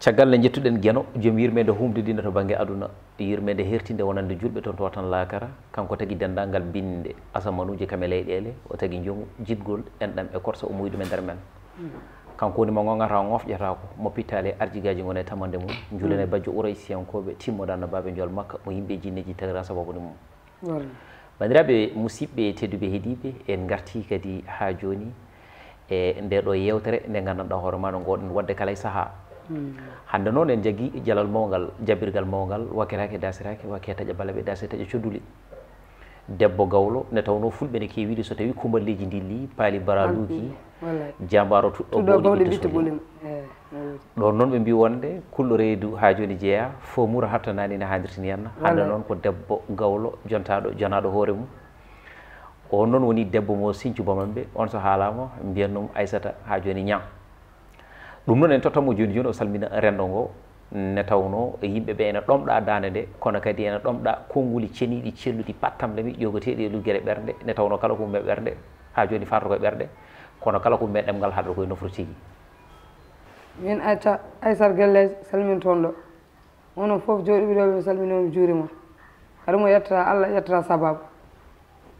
caggal nde jettuɗen geno joom yirmede humdidinde to banggue aduna yirmede hertinde wonande julɓe toon to watan laakara kanko tagui dendangal binde asamanuji kam e leyɗele o tagui jomu jidgol enɗam e corso o muyɗum e nder men kanko woni mo gogata o gofƴatako mo pittali arjigaji gona e tamande mum juulene mm. bajjo ɓuuray siyankoɓe timmoɗanno baɓe jool makka mo yimɓe jinneji tagran sababude mum bandiraɓe musibɓe e tedduɓe heediɓe en garti kadi ha joni e nde ɗo yewtere nde gandanɗa hoore maɗo goɗen wadde kala e saaha hannde noon en jagi jalal mawgal jabirgal mawgal wakkirake dasirake wakke taƴa bala ɓe dasi taƴa coduli debbo gawlo nde tawno fulɓe ne ke wiide so tawi kumballeji ndilli paali baraluki jambaro tuɗɗoɓoɗɗoɓolim ɗo noon ɓe mbi wonde kulɗo reydu ha joni jeeya fomura hattanani ne hadirtini henna hannde noon ko debbo gawlo jontaɗo jonaɗo hoore mum o noon woni debbo mo sincubamanɓe on so haalama mbiyannum aissata ha joni ñag ɗum noon en tottonmo joni joni o salmina rendo ngo ne tawno yimɓe ɓe ene ɗomɗa dande nde kono kadi ene ɗomɗa konnguli ceniɗi celluɗi pattamlemi ƴogoteɗi e luggere ɓerde ne tawno kala ko mumen ɓerde ha joni fata koye ɓerde kono kala ko mumen e ɗemgal haɗa koye nofru tigui min acca aysar guelle salmin toon ɗo onon foof joɗiɓiɗoɓe salminomi juurima kadi mo yettata allah yettata sababu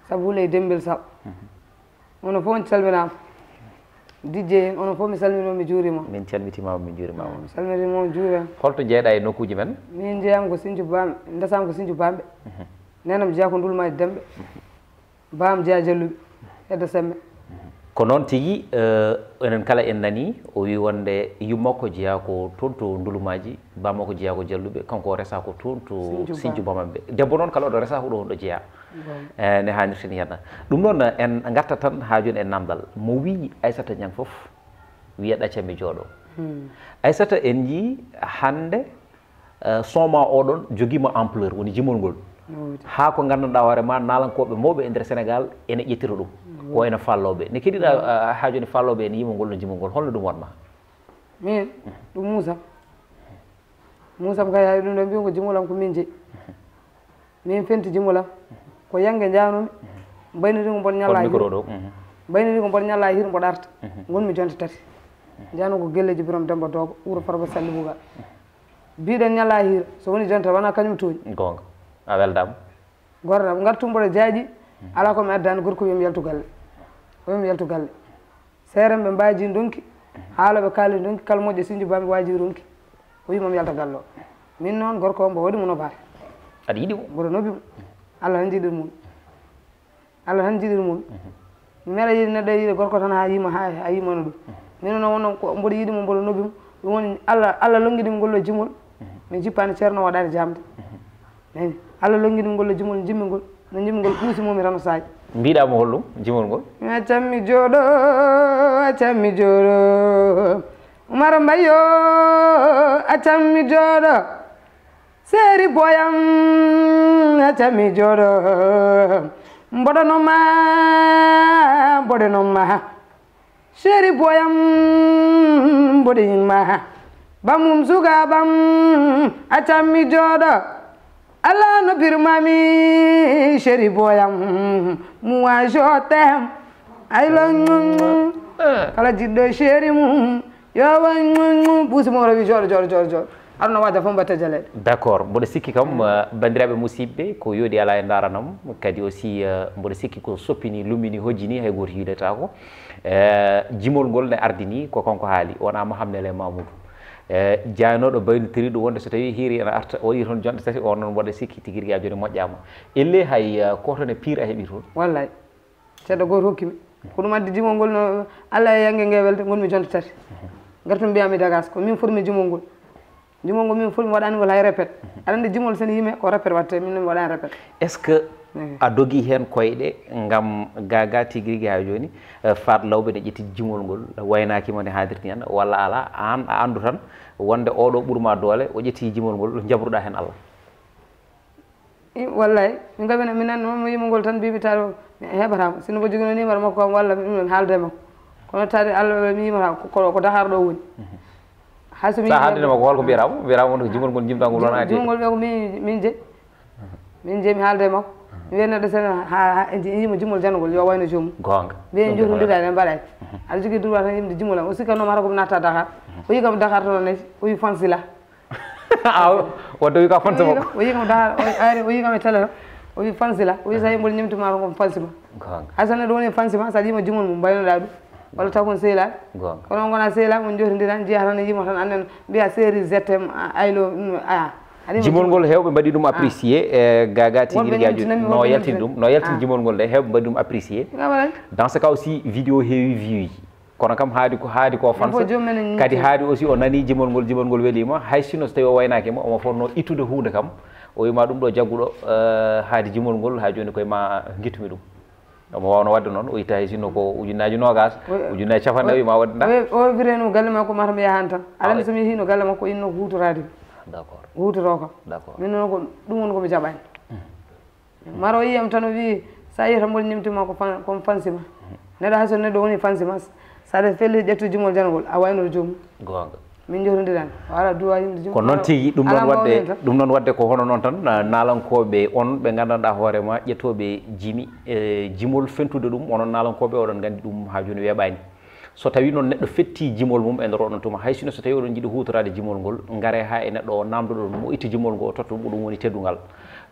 saabu huley e dembel sab mhm. onon foof on salminama dijje en onon fof mi salminoo mi juurima min calmitimama min juurimama salminimo juuran holto jeeɗa e nokkuji men min jeeyam ko sinthiou bame dasam ko sinthiou bamɓe mhm. nenam jeeya ko ndulmaji demɓe mhm. bam jeeya jalluɓe hedda semme ko noon tigi uh, eh, enen kala en nani o wi wonde yummakko jeeya ko toon to ndulumaji bamakko jeeya ko jalluɓe kanko o resa ko toon to sijjubamaɓeɓe debbo noon kala oɗo resa huɗo on ɗo jeeya eh, ne hanirten yana ɗum noon en gatta tan ha joni en namdal mo wi aissata ñang foof wiya ɗaccammi jooɗo hmm. aissata en ji hande eh, soma oɗon joguima ampleur woni jimolgol ha ko gandanɗa hoore ma nalankoɓe mawɓe e nder sénégal ene ƴettira ɗum mm. wayno falloɓe ne keɗiɗa mm. uh, ha joni falloɓe ene yimol ngol no jimol ngol holno ɗum wonma min ɗum mm. muusam muusam kay hay ɗum ɗo mbimi ko jimolam ko mm. min min fenti jimolam ko yangge janumi mbayniri ko ñalla micro ɗo mm-hmm. mbayniri ko ñalla hir mboɗo arta mm-hmm. gonmi jonte tati mm-hmm. jaanu ko gelleji birom demba dogo wuuro farba salli bugal mbiɗen ñalla hir so woni jonte wona kañum tooñi gonga a weldama gorɗam gartu mboɗo jaaƴi ala komi addani gorko wiyomi yaltu galle yoyim yaltu galle seerem ɓe mbaji donki haala ɓe kaali donki kala moƴƴo sinju bami waji ronki o wimam yalta galle o min noon gorko ombo waɗi muno baare aɗa yiɗi ko mboɗo nobi mo allah tan jiɗir mum allah tan jiɗir mum mele yiɗi neɗɗo yiɗi gorko tan ha yima ha a yimano ɗum min noon wonno ko mboɗo yiɗimo mboɗo nobi mo ɗum woni allah allah longiɗim ngol lo e jimol mi jippani ceerno waɗani jamde nayi allah longiɗim ngol lo e jimol jimmi ngol no jimmi ngol ɓuusi mumi tan o saji b i d a m o hollum jimol ngol a c h a m mi j o d o a c h a m mi j o d o umar mbayo a c h a m mi j o d o s e r i boyam a c h a m mi j o d o m b o d o n o m a m b o d o n o m a s e r i boyam m b o ɗ e y i m a bamum suga bam a c h a m mi j o d o ala no birmami chéri boyam moi je t'aime ay lo ngungu eh. kala jiddo chéri mum yo wa ngungu busi mo rabi jor jor jor jor aɗa no wadda fof mbatta jaleɗe d' accord mboɗo sikki kam eh. Eh, bandiraɓe musibɓe ko yooɗi ala e daranam kadi aussi mboɗo sikki ko soppini lumini hojjini hay goto yiidatako jimol ngol ne ardini ko konko haali wona mahamnel e mamoudou E jaynoɗo baynotiri ɗum wonde so tawi hiiri ena arta o yii toon jonɗe tati o noon waɗa sikki tigui rigui a joni moƴƴama elle hay kotone e, pire a heeɓi toon wallay seeɗa goto hokkimi ko ɗum addi jumolngol no allah e yangge nge welde gonmi jonɗe tati garto mbiyami dagas ko min fotmi jumolngol jumolngol min fotmi waɗani wol hay répét aɗa andi jumol sene yiime ko répét watte min noon mi waɗani répét est ce que a dogii heen koyɗe ngam gaga tigi rigi haa jooni eh, faat lawɓe ne ƴetti jimol ngol waynaakima ne haadirni an walla alaa aan a anndu tan wonde oo ɗoo ɓurmaa doole o ƴettii jimol ngol jaburuɗaa heen allah wallay min gabino minan noon mi yimo ngol tan mbimi taade mi heɓataama sinno mbo jogino numéro makko kam walla mi haalde makko kono taade allah mi yimataa ko dakar ɗo woni mhm. hay somi haaldine makko holko mbiyatamo mbiyatamo wonko jimol ngol jimɗa ngol ɗon aajimol ngol ɓe ko min min je min je mi haalde makko wiyatnoɗo sen ha yima jumol jangol yo wayno joomum gonga jum gong e mbaɗani aɗa jogui droit tan yimde jumol am o sikkanno mata komi mara dakar o yi kam dakar tano nati o yi fansila a wadde o yi kama fansa mo o kama kam dakar ari o chala kam e la tan o wi fansila o wi sa mo gong komi fansima dunia so mo woni fansima sa yima jumol mum mbaynoɗa ɗum walla taw kon sehilaɓe kono on gona sehilaɓe Jangan jotodira jiya anda biasa tan annen mbiya jimol ngol hewɓe mbaɗi ɗum ah. apprécié eh, gaga tigui no yaltini ɗum no yaltini jimol ngol nde hewɓe mbaɗi ɗum apprécié dans ce cas aussi vidéo heewi ji kono kam haadi ko haadi ko fansa kadi haadi aussi o nani jimol ngol jimol ngol weelima hay sinno so tawi o waynakima omo fonno ittude hunde kam o wima ɗum ɗo jagguɗo eh, haadi jimol ngol ha joni koye ma guitumi ɗum omo wawno wadde noon o itta hay sinno ko ujunnaji nogas ujunnaji capanɗe wima wadde da o wireno galle ma ko yahani tan alani somi yeehino galle makko ah, inno hutorade d' accord wutoro kam d' accord min noon ko ɗum woni komi jaɓani hmm. maro yiyam tan o wii so yiyata mboɗo ñimtima ko komi fansima hmm. neɗɗo hayso neɗɗo woni fansima sade felli ƴettu jumol janngol a waynoto jomum goonga min jotodirani o ala dowa yimɓe jum ko noon tigi ɗum noon wadde ɗum noon wadde ko hono noon tan naalankoɓe on ɓe gandanɗa hoorema ƴettoɓe jimi e jimol fentude ɗum onon naalankoɓe oɗon gandi ɗum ha joni weeɓani so tawi noon neɗɗo fetti jimol mum e nder oɗon tuma hay sino so tawi oɗon jiiɗi hutorade jimol ngol gaare ha e neɗɗo o namdoɗo moƴitti jimol ngo totta ɗum ɓuɗum woni teddungal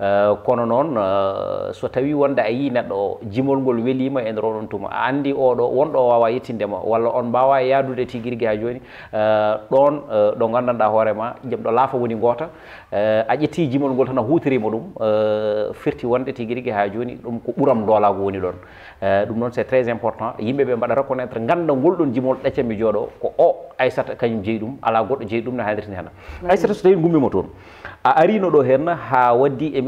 Eh, kono noon eh, so tawi wonde a yi neɗɗo o jimol ngol welima e nder oɗon tuma a andi oɗo wonɗo o wawa yettindema walla on mbawa e yaadude tigui rigui ha joni eh, ɗon ɗo gandanɗa hoorema jimɗo laafa woni goota a ƴetti jimol ngol tan a hutirima ɗum firti wonde tigui rigui ha joni ɗum ko ɓuuram doolago woni ɗon ɗum noon c' est très important yimɓeɓe mbaɗa reconnaitre ganda ngolɗon jimol ɗaccemi jooɗo ko o aysata kañum jeeyi ɗum ala goɗɗo jeeyi ɗum no hadirtin hena aysata so tawi gummima toon a arino ɗo hen ha waddi e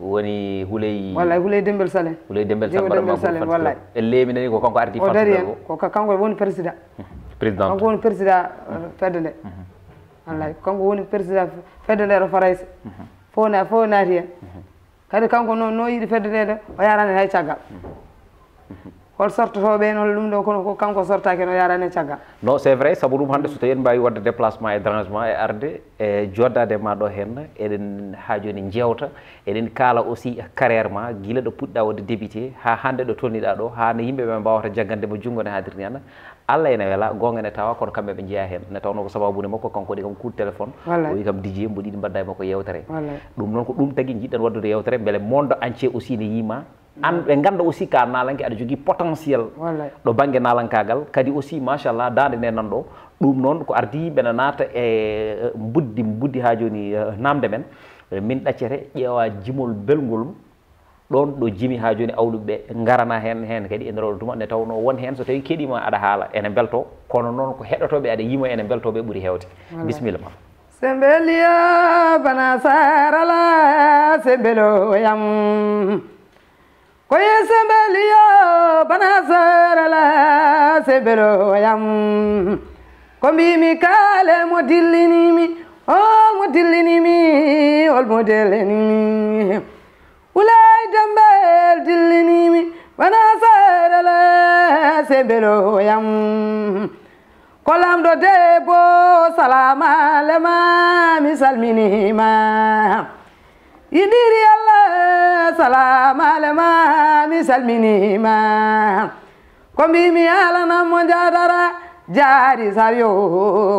woni huley wallay huley dembel salin huley dembel dembel salin wallay e leminani ko kanko ardi o dari hen ko kanko e woni président président kanko woni président uh, fedde nde mhm. wallay kanko woni président fedde nde ɗo farayse mhm. fof na fof naati hen mhm. kadi kanko no no yiiɗi fedde nde de o yarani hay caggal hol sortotoɓe no ɗum ɗo ko kanko sortake no yarane caggal non c' est vrai saabu ɗum hannde so tawi en mbawi wadde déplacement e drangement e arde e joddade ma ɗo hen eɗen ha joni jewta eɗen kaala aussi carrére ma guila ɗo puɗɗiɗa wadde débuté ha hande ɗo tolniɗa ɗo hano yimɓeɓe mbawata jaggandemo junggo ne hadirni hen allah ene weela gonga ne tawa kono kamɓe ɓe jeeya hen ne tawno ko sababude makko kanko waɗi kam kuut téléphone o wi kam dijé mboɗiɗi mbadda e makko yewtere ɗum noon ko ɗum tagui jiɗɗen waddude yewtere beele monde entier aussi ne yima an ɓe ngannda aussi ka naalanke aɗa jogii potentiel ɗo baŋnge naalankaagal kadi aussi machallah daande nde nan ɗo ɗum noon ko ardi yimɓe na naata e, e mbuddi mbuddi haa jooni e, naamde men e, min ɗaccere ƴeewa jimol belngol ɗon ɗo jimi haa jooni awluɓe ɓe ngarana heen heen kadi e nderoɗo duma nde tawno won heen so tawii keɗiima aɗa haala ene mbelto kono noon ko heɗotooɓe aɗa yima ene mbeltooɓe ɓuri heewde bisimilla ma sembeliya bana saralaa sembeloyam koyesembeliyo banasarala sebeloyam ko mbimi kaale mo dillinimi o mo dillinimi holmo dellinimi wulay dembel dillinimi banasarala sebeloyam ko lamɗo debbo salamalema mi salminima yiɗiri allah salamalema misalminima ko mbimi haalana mo jadara jari sario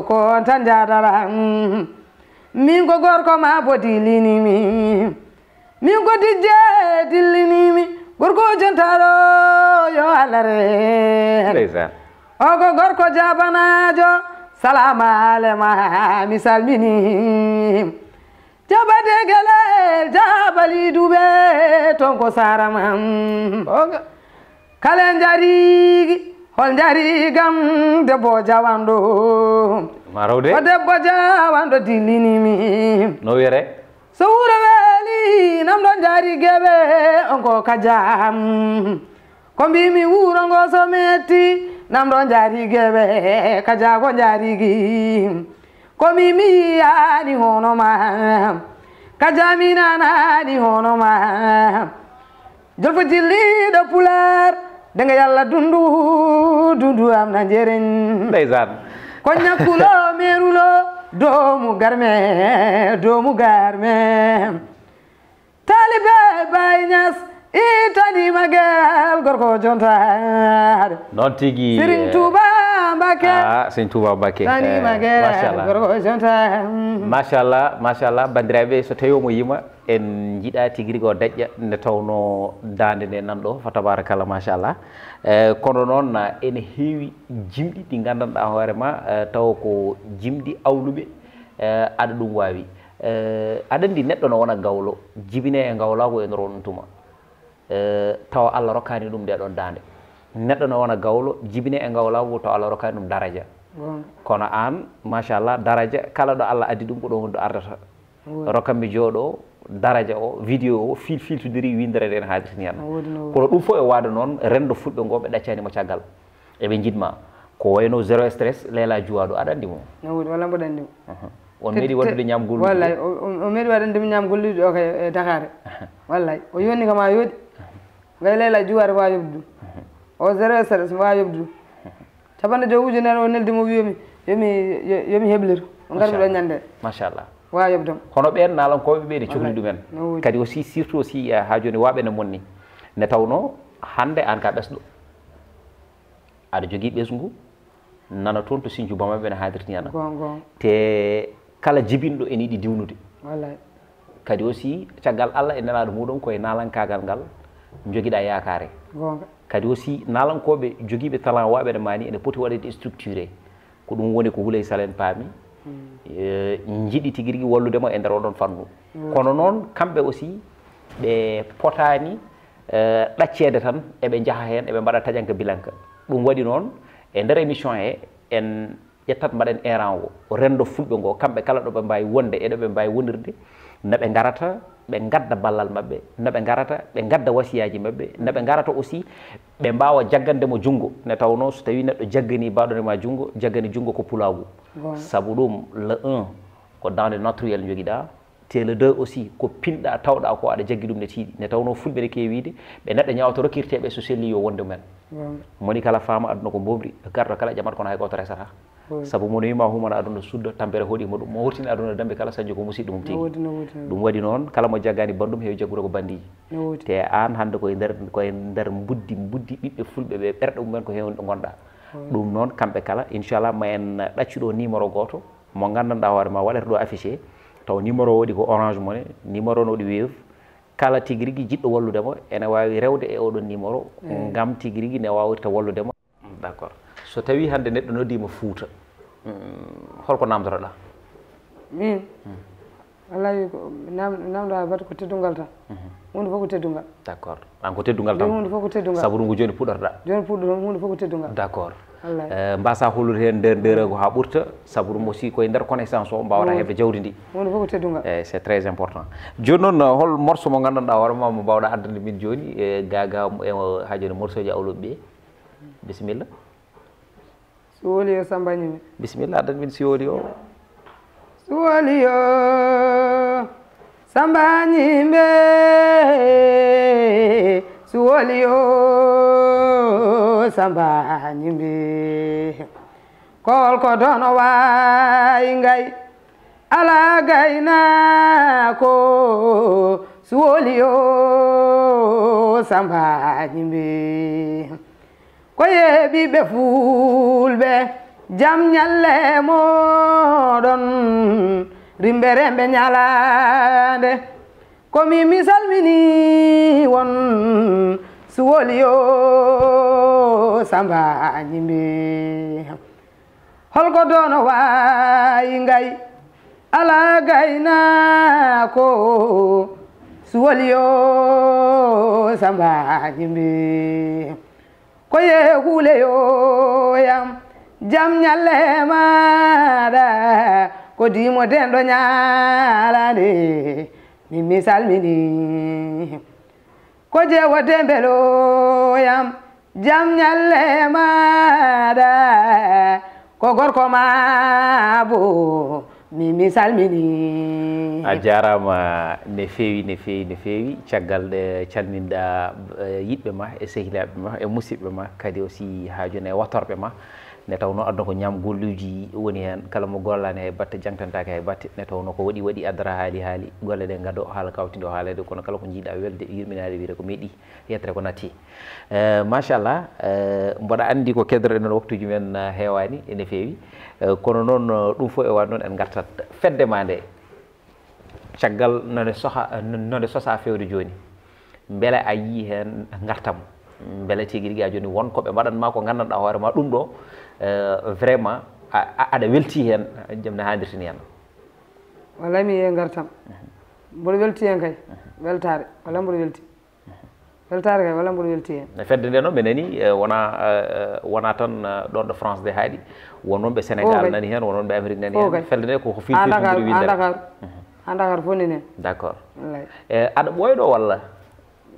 kon tan jadara min ko gorko ma bo dillinimi min ko dijje dillinimi gorko jontaɗo yo allah re gorko jabanajo salamale ma mi jaba degelel jabali duɓe ton ko saramam kala jarigi hol jarigam debbo jawanɗo marowde ko debbo jawanɗo dillinimi no wiyere so wuuro weeli namɗo jari onko kajam ko mbimi wuuro ngo so metti namɗo jari geɓe kajago komi mi yaani hono ma ka jaminanaani hono ma jolfo jilliɗo pular dega yalla dundu dundu am na jeren ndeysan ko ñakkulo merulo domu garme domu garme talibe Itani magel gorko jonta noon tigi sirin tuba mbake ah, sin touba mbake tanima eh, gel gorko jontaade machallah machallah bandiraɓe so tawi omo yima en jida tigi rigui o daƴƴa nde tawno dande nde nan ɗo fa tabarakallah machallah e eh, kono noon ene heewi jimɗi ɗi gandanɗa hoorema eh, taw ko jimɗi awluɓe eh, ɗum wawi eh andi neɗɗo no wona gawlo jibine e gawlago en ronnutuma Eh, tawa allah rokkani ɗum nde ɗon dande neɗɗo no wona gawlo jibine e gawlawgo taw allah rokkani ɗum daraja kono an machallah daraja kala ɗo allah addi ɗum ko ɗon wonɗo ardata rokkanmi jooɗo daraja o vidéo o fil filtodiri windirede en haadirtinian kono ɗum fof e waade noon rendo fuɗɓe ngo ɓe ɗaccanimo caggal eɓe jiɗma ko wayno zéro stress leela juwaɗo aɗa anndi mowoodi walla mboɗa anndi on meeɗi waddude ñaam gollude wallay o meeɗi waɗandemi ñaam gollude e o kay e dakare wallay o yoni kama yooɗi weleela juwaare waa yobdu ɗum o zéro e sere so waa yobdu ɗum capanɗe jo ujo nere o neldi mo wiyomi yomi yomi hebliru o ngari ɗo ñannde machallah waa yobdam hono ɓeen naalankooɓe ɓe ne cohli ɗumen kadi aussi surtout aussi haa eh, jooni waaɓe ne monni ne tawno hannde aan ka ɓesɗo aɗa jogii ɓesngu nana toon to sinju bamaɓe ne haadirtiyana te kala jibinɗo ene yiɗi diwnude kadi aussi caggal allah e nanaade muɗum koye naalankaagal ngal jogiɗa yakare kadi aussi nalankoɓe jogiɓe talent waɓeɗe mani ene poti waɗede structuré ko ɗum woni ko huulay salen paami hmm. eh, jiɗi tigui rigui walludema e nder oɗon fannu hmm. kono noon kamɓe aussi ɓe potani eh, ɗaccede tan eɓe jaaha hen eɓe mbaɗa taƴanka bilanka ɗum waɗi noon e nder émission he en ƴettat mbaɗen erant o rendo fulɓe ngo kamɓe kala ɗoɓe mbawi wonde eɗoɓe mbawi wonirde neɓe garata ɓe gadda ballal maɓɓe no ɓe garata ɓe gadda wasiyaji maɓɓe no ɓe garata aussi ɓe mbawa jaggande mo junggo nde tawno so tawi neɗɗo jaggani mbaɗone ma junggo jaggani junggo ko pulagu saabu ɗum le 1 ko dande naturel joguiɗa te le 2 aussi ko pinɗa tawɗa ko aɗa jaggi ɗum ne tiiɗi nde tawno fulɓe ne kewide ɓe neɗɗo ñawata rokirteɓe so selli yo wonde mumen moni kala fama aduna ko mbomri garɗo kala ƴamata kono hay goto resata sabu mono wima humana aduna sudda tampere hoɗima ɗum mo hortini aduna dambe kala sañio ko musidɗo mum tigi ɗum waɗi noon kala mo jaggani banndum heewi jaggude ko bandiji te an hande koye nder koye nder buddi buddi ɓiɓɓe fulɓe ɓe ɓerɗe mumen ko hewɗo gonɗa ɗum noon kamɓe kala inchallah ma en ɗaccuɗo numéro goto mo gandanɗa hoore ma waɗata ɗo affiché taw numéro waɗi ko orange mone numéro no waɗi wiv kala tigui rigui jiɗɗo walludemo ene wawi rewde e oɗon numéro gam tigui rigui ne wawirta walludemo d' accord so tawi hannde neɗɗo noddima fuuta holko namdoroɗa min wallayi namdo a bat ko teddungal tan hunde mhm. fof ko teddungal d' accord an ko teddungal tan hunde fof ko teddungal sabu ɗum ko joni puɗorɗa joni puɗɗoto hunde fof ko teddungal d' accord eh, mbasa hollude hen nder ndeerego ha ɓurta sabu ɗum aussi koye nder connaissance o mbawata hebde jawdi ndi hunde fof ko teddungal eyi eh, c' est très important joni noon eh, hol morso mo ganduɗa hoorema mo mbawɗa addande min joni e gaga e hajoni morceuji awloɓeɓe bisimilla suwoliyo samba ñimi bisimilla adan min siwoli o suwoliyo samba ñimbe suwoliyo samba dono wayi ngay ala gayna ko suwoliyo samba ñimbe koye ɓiɓɓe fulɓe jam ñalle moɗon rimɓeremɓe ñalande komi mi salmini won suwoliyo samba ñimbi holko dono wayi ngay ala ko suwoliyo samba ñimbi koye yam jam ñalle maɗa ko den ɗo nyala ni mi salmini ko jewote yam jam ñalle maɗa ko gorko ma mi mi salmini a jarama ne fewi ne fewi ne fewi caggal ɗe eh, calminɗa eh, yiɗɓe ma e sehilaɓe ma e musidɓe ma kadi aussi ha joni e wattorɓe ma nde tawno adda ko ñam golluji woni hen kala mo gollane hay e batte jangtantake hay e batte nde tawno ko waɗi waɗi addata haali haali golle ɗe gaado haala kawtide o haalede kono kala ko jiiɗa welde yurminade wiyete ko meeɗi yettere ko natti eh, machallah mboɗa andi ko kedro ɗen waktuji men hewani ene fewi uh, Eh, kono noon eh, ɗum fof e wawi noon en gartat fedde ma nde caggal none soha eh, none sosa fewde joni beele a yi hen gartam beele tigui rigui a joni wonkoɓe mbaɗanma ko gandanɗa hoore ma ɗum ɗo vraiment aɗa welti hen jom ne hadirtini hen wallay mi yi gartam mboɗo welti hen kay weltare wallay mboɗo welti weltare kay walla mboɗo welti hen fedde nde noon ɓe nani eh, wona eh, wona tan eh, ɗon ɗo france de haaɗi wonnoon ɓe sénégal nani hen wonnoon ɓe amérique nani hen fedde nde koko fiiiwidakar en dakar fof nani hen d' accord e aɗa ɓooyɗo walla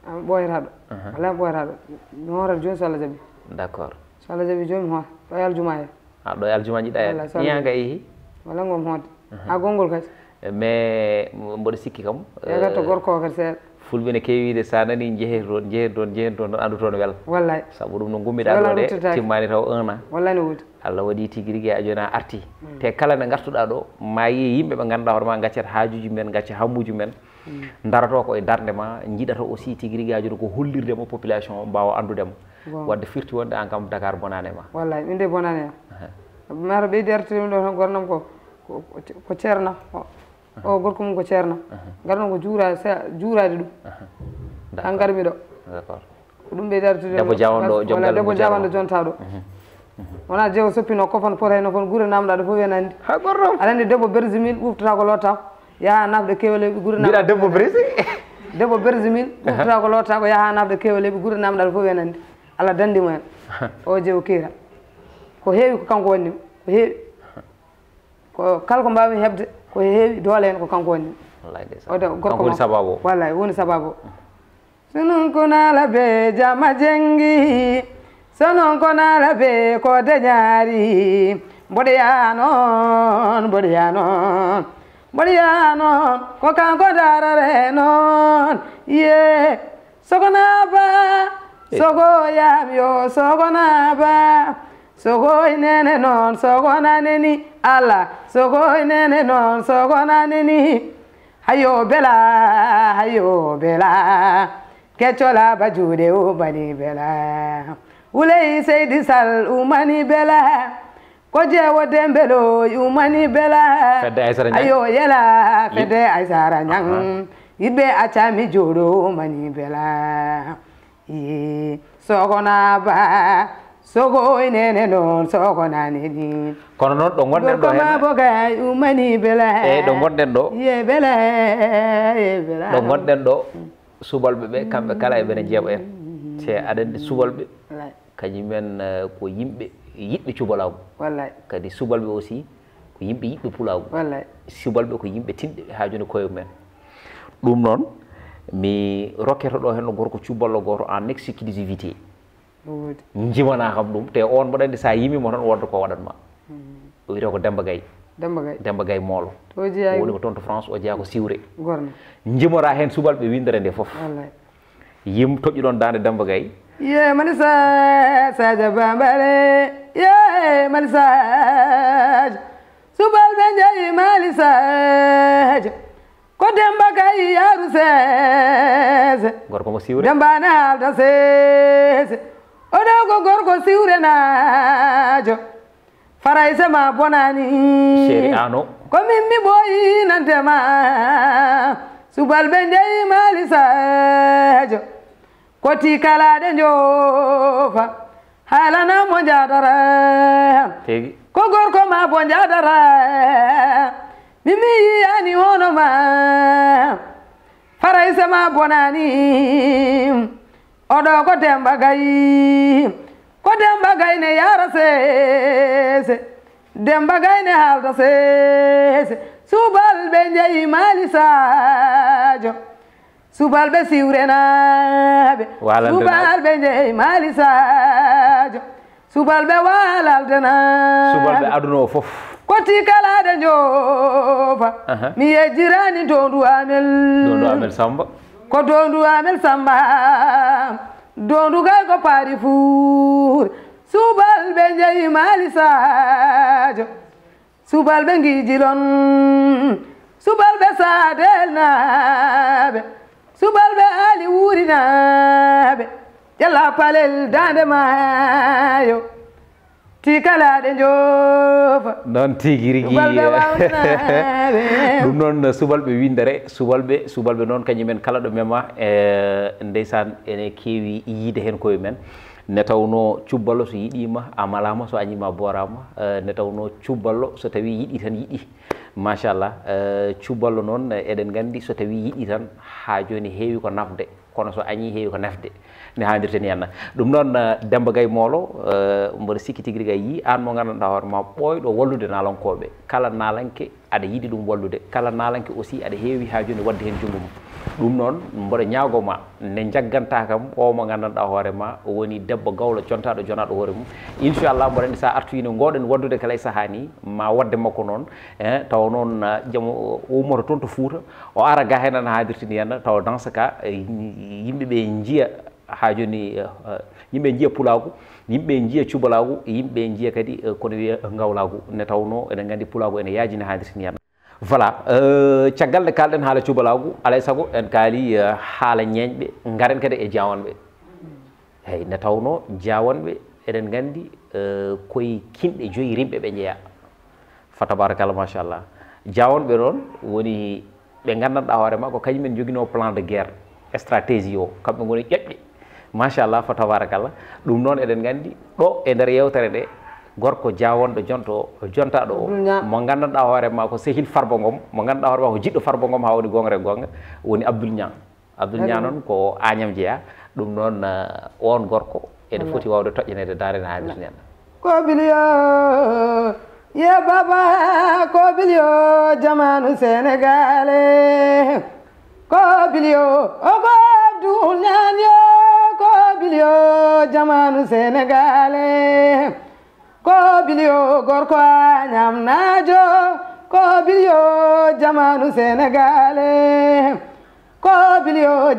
am ɓoyataɗo uh-huh. walla mi ɓoyataɗo mi hoorata joni so allah jaaɓi d' accord so allah jaaɓi joni mi hoota ɗo e aljuma he a ah, ɗo e aljuma jiɗa hena ga yeehi walla ngomi hoodde uh-huh. ha gongol kadi mais mboɗo sikki kam yagatto gorko o kadi seeɗa fulɓine kewide sa nani jehet toon jehet toon jehet toon andu toon wela wallay saabu ɗum no gummiɗa ɗoɗe timmani taw un an wallay no wodi allah waɗi tigui rigui a joni a arti mm. te kala nde gartuɗa ɗo ma yi yimɓe ɓe ganduɗa hoorema gaccat hajuji men gacca hammuji men mm. darato koye darde ma jiɗata aussi tigui rigui a joni ko hollirdema population o mbawa andudema wadde firti wonde an kam dakar bonani ma wallay min de bonani ma mara ɓeydi artirimi ɗo tan gornam ko ko ceernam oo gorko mum ko ceerno ngarno ko juura juuraade ɗum an ngarmi ɗo ko ɗum ɓeydaretudebo jawanɗo jonta ɗo wona jeewo soppino kofan pota hno fon gure namɗa ɗo fof en anndi aɗa anndi debbo bergimin ɓuftata ko lottako yaha nafɗe kewle gure mbiɗa debbo bersi debbo bergimin ɓuftata ko lottako yaha nafɗe kewleɓe gure namɗa ɗo fof en anndi allah dandimo hen o jeewo keyta ko heewi ko kanko wonnimi ko heewi ko kala ko mbawmi heɓde ko heewi doole hen ko kanko woni ode gorko sababu wallay woni sababu sonon ko naala be jama jengi sonon ko naala be ko dañaari mboɗoya noon mboɗoya noon mboɗoya noon ko kanko darare noon ye sogonaba eh. sogoyam yo sogonaba sogoi nene non sogonaneni ala sogoi nene non sogonaneni hayo bela hayo bela kecola bajude o bani bela wulei seydi sal umani bela kojewo dembelo umani bela ayo yela fede aysara ñang yimɓe accami joɗo umani bela sogona ba sogo nene ɗon soko nane din kono noon ɗo gonɗen ɗo maboko umani bela eyyi ɗo gonɗen ɗo ye bela ye bela ɗo gonɗen ɗo subalɓe ɓe kamɓe kala eɓene jeeɓa en te aɗa andi subalɓe kañumen ko yimɓe yiɗɓe cubalagu wallay kadi subalɓe aussi ko yimɓe yiɗɓe pulagu wallay subalɓe ko yimɓe tinɓe ha joni koye mumen ɗum noon mi rokketo ɗo hen no gorko cuballo goto en exclusivité jimana kam dum te on mboɗo andi sa mo tan wodo ko ma hmm. o wiyete ko demba gay demba gay demba o moolo woni ko tonto france o jeeya ko siwre jimora hen be windere nde foof yim don dande demba gay ye sa sa sadia bambare ye sa subal be jeeyi mali sa ko demba gaye yaaru sese gorko mo siwre na haalda se odogo gorgo siure najo faraise ma bonani sheriano ano ko mimmi boyi nantema subal ɓe njeyi malisajo koti kalaɗe jofa haalana mo jadara ko gorko ma bo jadara mimi yiyani honoma faraise ma bonani Odo ko demba gay ko demba gayne yara se demba gayne haalda se subal ɓe jeyi maali sadio subal ɓe siwrenaɓe subal ɓe jeyi maali sadio subal ɓe waalaldenaɓe aduna o fof koti kalaɗe joofa mi yejjirani to amel ndu amel samba ko dondu amel samba dondu kay ko paari fuur subal ɓe njeyi saajo subal ɓe ngiijilon subal ɓe saadel naaɓe subal ɓe aali wuurinaaɓe ƴalla palel daande maayo tikalaɗe joofa noon tigi rigiɗum noon subalɓe windere subalɓe subalɓe noon kañumen kala ɗo mema e ndeysan ene keewi yiide hen koye men ne tawno cubballo so yiɗima a malama so añima borama e, ne tawno cubballo so tawi yiɗi tan yiɗi machallah e, cubballo noon eɗen gandi so tawi yiɗi tan ha joni heewi ko nafde kono so añi heewi ko nafde ne haadirten henna ɗum noon eh, demba gay moolo eh, mbaɗa sikki tigi rigi a yii aan mo ngandanɗa hoore ma ɓooyɗo wallude naalankooɓe kala naalanke aɗa yiɗi ɗum wallude kala naalanke aussi aɗa heewi haajunde waɗde heen junngo mum ɗum noon mbaɗa ñaago ma ne jagganta kam o mo ngandanɗa hoore ma woni debbo gawla contaɗo jonaɗo hoore mum inchallah mboɗanɗi so artuyino gooɗen waddude kala e sahaa ni ma waɗde makko noon e taw noon jaamo oumoto toon to fuuta o ara ga henana haadirtini henna taw dans ce cas yimɓeɓe jiya haa jooni eh, eh, yimɓe njiya pulaagu yimɓe njiya cubalaagu yimɓe njiya kadi eh, kono wiye ngawlaagu nde tawno eɗen nganndi pulaagu ene yaajini haadirtin yamna voilà caggal nde kaalɗen haala cubalaagu alay sago en kaali haala ñeeñɓe ngaren kadi e jawanɓe eyi nde tawno jawanɓe eɗen nganndi koye kinɗe joyi rimɓe ɓe njeya fa tabarakallah machallah jawanɓe noon woni ɓe nganndanɗa hoore ma ko kañumen joguino plan de guerre stratégie o kamɓe ngoni ƴoƴɓe Allah fata warakallah dum non eden gandi do e der yewtere de gorko do jonto jonta do, o mo nganndanɗa hore ma ko sehil farba ngom mo nganndanɗa hore ma ko jiɗɗo farba ngom abdinya, abdinya gongre gonga woni abdul nyan abdul nyan non ko anyam jiya dum non won uh, gorko ene foti wawde toƴƴanede na no haadir ko biliya ya baba biliyo jamanu ko biliyo o ko abdoul yo jamanu sénégalais ko bil yo gorko añam naajo ko jamanu sénégalais ko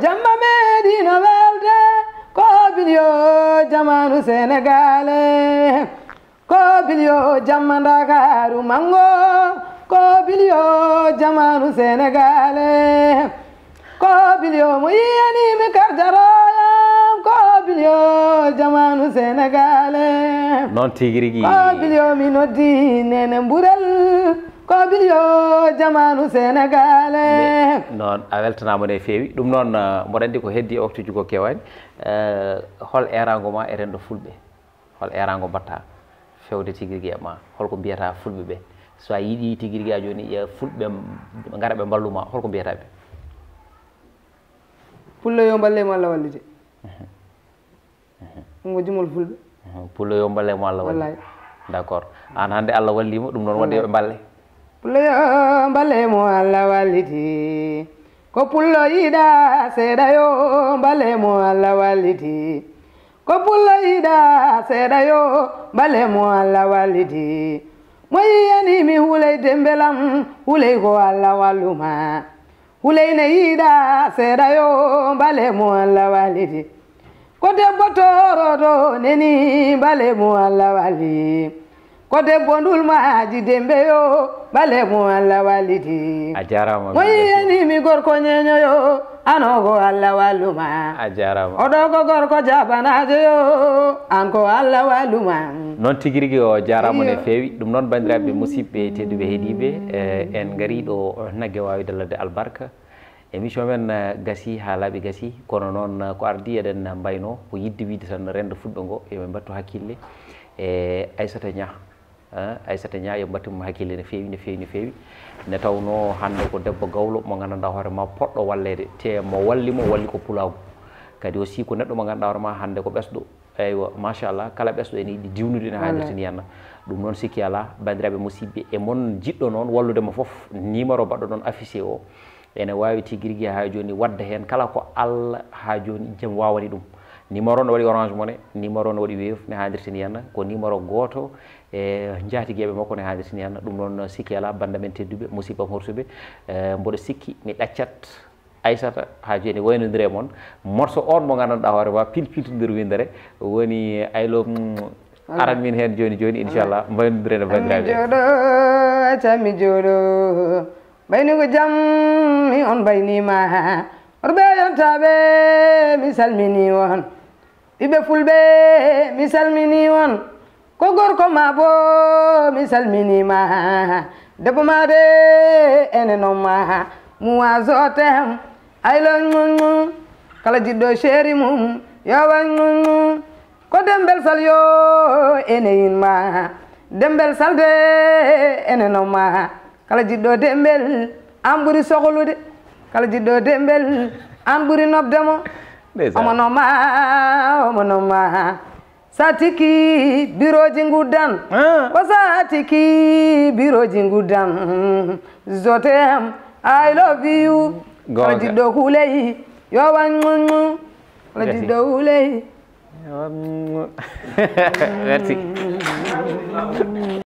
jamma medina welde ko bil yo jamanu sénégalais ko bil yo jamma dakaru mango ko jamanu sénégalais ko bil yo mo bilio jamanu sénégal noon tigui rigui ko bilio mi noddi nene mbourel ko bilio jamanu sénégal noon a weltanama ne fewi ɗum noon uh, mboɗo andi ko heddi waktuji e go kewani uh, hol erago ma e rendo fulɓe hol erago mbatta fewde tigui rigui e ma holko mbiyata fulɓe ɓe so a yiiɗi tigui rigui a joni ƴe fulɓe gara ɓe mballuma holko mbiyataɓe pulloyo mballema allah wallide ɗum o jumol fulɓe pullo mo allah wallahi d' an hannde allah wallima ɗum noon wadde yoɓe mballe pulloyo mballe mo allah walliti ko pullo yiɗa seeɗa yo mballe mo allah walliti ko pullo yiɗa seeɗa yo mballe mo allah walliti mo yiyanimi huley dembelam huley ko allah waluma, huley ne yiɗa seeɗa yo mballe mo allah walliti ko debbo toroɗo neni ɓale mum allah wali ko debbo ndulmaji dembe yo ɓale mum allah walidi a jarama mo yiyanimi gorko ñeñoyo anogo allah walluma a jarama oɗo ko gorko jabanajo yo an ko allah walluma noon tigui o jarama no fewi ɗum noon bandiraɓe musidɓe tedduɓe heeɗiɓe eh, en gari ɗo nagge wawi dallade albarka émission men eh, gasi bi gasi kono non eh, ko ardi eden eh, mbayno ko yiddi wiide tan fuddo go e yoɓe batto hakille e aissata ña aissata nya yo mbattumo hakille ne feewi no feewi ne feewi ne tawno hande ko debbo gawlo mo hore ma poddo wallede te mo wallimo walli ko pulaw kadi aussi ko neddo mo ganda hore ma hande ko ɓesɗo eywa machallah kala besdo eni di diwnudi na hande tan yanna dum non sikki ala bandiraɓe e mon non wallude ma fof numero baddo non afficier o ene wawi tiguirigui ha joni wadda hen kala ko allah ha joni jam wawani ɗum numéro no waɗi orange mone numéro no waɗi weuf ne hadirtini henna ko numéro goto e jahatigueɓe makko ne hadirtini henna ɗum noon sikki ala banda men tedduɓe musibbam horsuɓe e, mboɗo sikki mi ɗaccat aissata ha joni waynodire moon morceau on mo gandanɗa hoorema pilpiltodir windere woni aylo mm, aran min hen joni joni inchallah baynodire ne bandiraɓe joɗo tami joɗo jam mi on baynima oto ɓe yontaɓe mi salmini on ɓiɓɓe fulɓe mi salmini on ko gorko ma bo mi salminima debbo ma de ene no ma ay aylon mum kala jiɗɗo sheri mum yowan mum ko dembel sal yo ene ma dembel sal salde ene no ma kala jiɗɗo dembel an ɓuri sohlude kala jiɗɗo dembel an ɓuri nobde mo omonoma omonoma satiki biroji guddan ko satiki biroji guddan zotem i love you kala jiɗɗo huuleyi yowan cuncu kala jiɗɗo huuleyi merci